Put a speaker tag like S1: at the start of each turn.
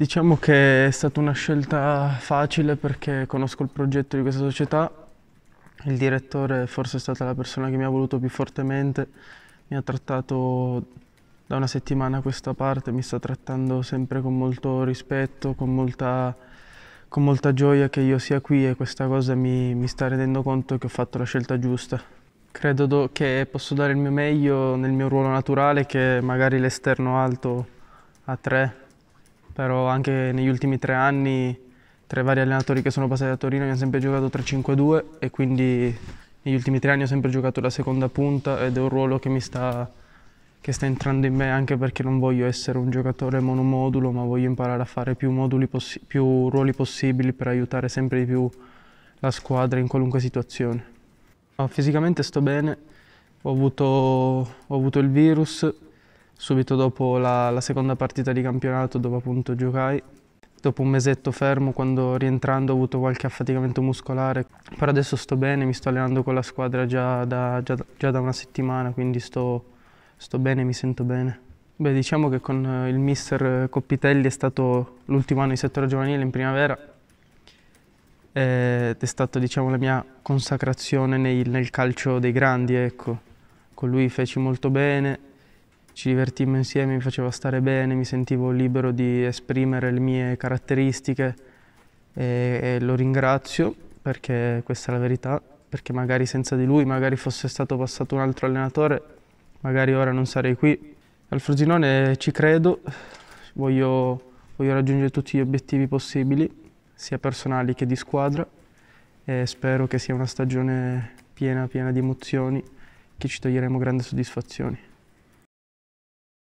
S1: Diciamo che è stata una scelta facile perché conosco il progetto di questa società, il direttore forse è stata la persona che mi ha voluto più fortemente, mi ha trattato da una settimana a questa parte, mi sta trattando sempre con molto rispetto, con molta, con molta gioia che io sia qui e questa cosa mi, mi sta rendendo conto che ho fatto la scelta giusta. Credo do, che posso dare il mio meglio nel mio ruolo naturale che magari l'esterno alto a tre però anche negli ultimi tre anni tra i vari allenatori che sono passati a Torino abbiamo sempre giocato 3-5-2 e quindi negli ultimi tre anni ho sempre giocato la seconda punta ed è un ruolo che mi sta, che sta entrando in me anche perché non voglio essere un giocatore monomodulo ma voglio imparare a fare più, più ruoli possibili per aiutare sempre di più la squadra in qualunque situazione. Ma fisicamente sto bene, ho avuto, ho avuto il virus, subito dopo la, la seconda partita di campionato dove appunto giocai dopo un mesetto fermo, quando rientrando ho avuto qualche affaticamento muscolare, però adesso sto bene, mi sto allenando con la squadra già da, già, già da una settimana, quindi sto, sto, bene, mi sento bene. Beh, diciamo che con eh, il mister Coppitelli è stato l'ultimo anno di settore giovanile in primavera ed è stata diciamo, la mia consacrazione nel, nel calcio dei grandi, ecco. Con lui feci molto bene, ci divertimmo insieme, mi faceva stare bene, mi sentivo libero di esprimere le mie caratteristiche e, e lo ringrazio perché questa è la verità, perché magari senza di lui, magari fosse stato passato un altro allenatore, magari ora non sarei qui. Al Frosinone ci credo, voglio, voglio raggiungere tutti gli obiettivi possibili, sia personali che di squadra, e spero che sia una stagione piena, piena di emozioni, che ci toglieremo grandi soddisfazioni.